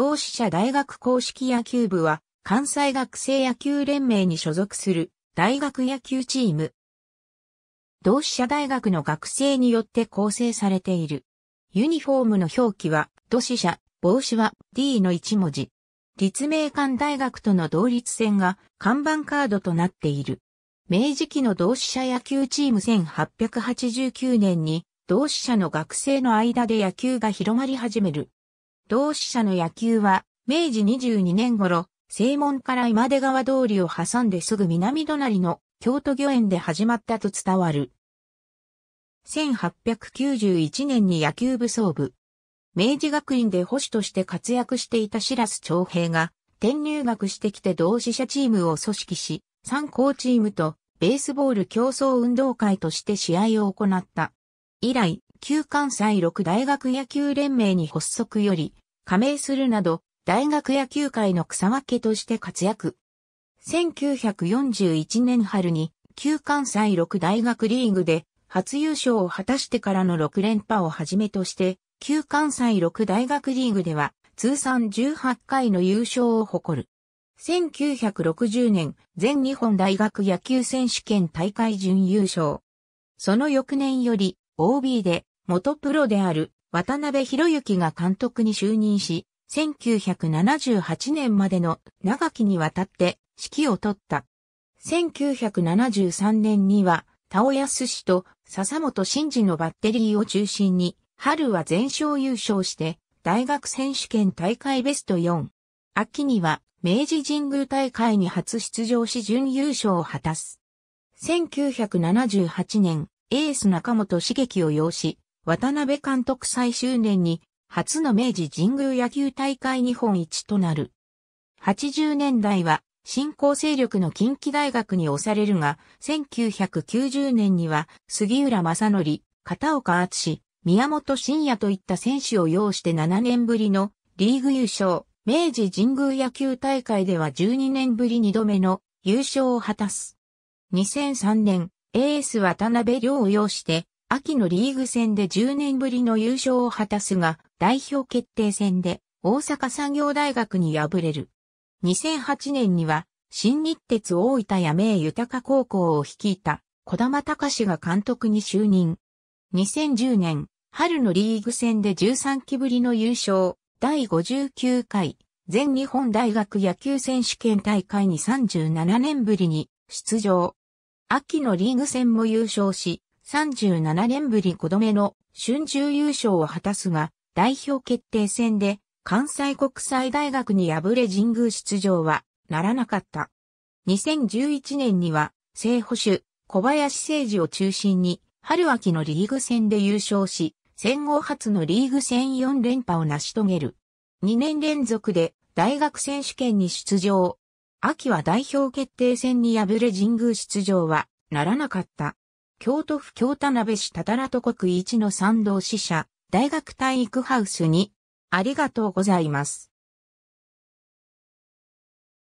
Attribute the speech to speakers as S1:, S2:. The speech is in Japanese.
S1: 同志社大学硬式野球部は、関西学生野球連盟に所属する大学野球チーム。同志社大学の学生によって構成されている。ユニフォームの表記は、同志社、帽子は D の1文字。立命館大学との同率戦が看板カードとなっている。明治期の同志社野球チーム1889年に同志社の学生の間で野球が広まり始める。同志社の野球は、明治22年頃、正門から今出川通りを挟んですぐ南隣の京都御苑で始まったと伝わる。1891年に野球部総部、明治学院で保守として活躍していた白洲長平が、転入学してきて同志社チームを組織し、参考チームとベースボール競争運動会として試合を行った。以来、旧関西六大学野球連盟に発足より、加盟するなど、大学野球界の草分けとして活躍。1941年春に、旧関西六大学リーグで、初優勝を果たしてからの6連覇をはじめとして、旧関西六大学リーグでは、通算18回の優勝を誇る。1960年、全日本大学野球選手権大会準優勝。その翌年より、OB で元プロである渡辺博之が監督に就任し、1978年までの長きにわたって指揮を取った。1973年には、田尾康氏と笹本慎二のバッテリーを中心に、春は全勝優勝して、大学選手権大会ベスト4。秋には、明治神宮大会に初出場し準優勝を果たす。1978年、エース中本茂樹を擁し、渡辺監督最終年に初の明治神宮野球大会日本一となる。80年代は新興勢力の近畿大学に押されるが、1990年には杉浦正則、片岡厚宮本慎也といった選手を要して7年ぶりのリーグ優勝、明治神宮野球大会では12年ぶり2度目の優勝を果たす。2003年、エース渡辺亮を要して秋のリーグ戦で10年ぶりの優勝を果たすが、代表決定戦で大阪産業大学に敗れる。2008年には、新日鉄大分や名豊高校を率いた小玉隆が監督に就任。2010年、春のリーグ戦で13期ぶりの優勝、第59回、全日本大学野球選手権大会に37年ぶりに出場。秋のリーグ戦も優勝し、37年ぶり5度目の春秋優勝を果たすが、代表決定戦で関西国際大学に敗れ神宮出場はならなかった。2011年には聖保守、小林誠二を中心に春秋のリーグ戦で優勝し、戦後初のリーグ戦4連覇を成し遂げる。2年連続で大学選手権に出場。秋は代表決定戦に敗れ神宮出場はならなかった。京都府京田辺市たたらと国一の賛同支社、大学体育ハウスに、ありがとうございます。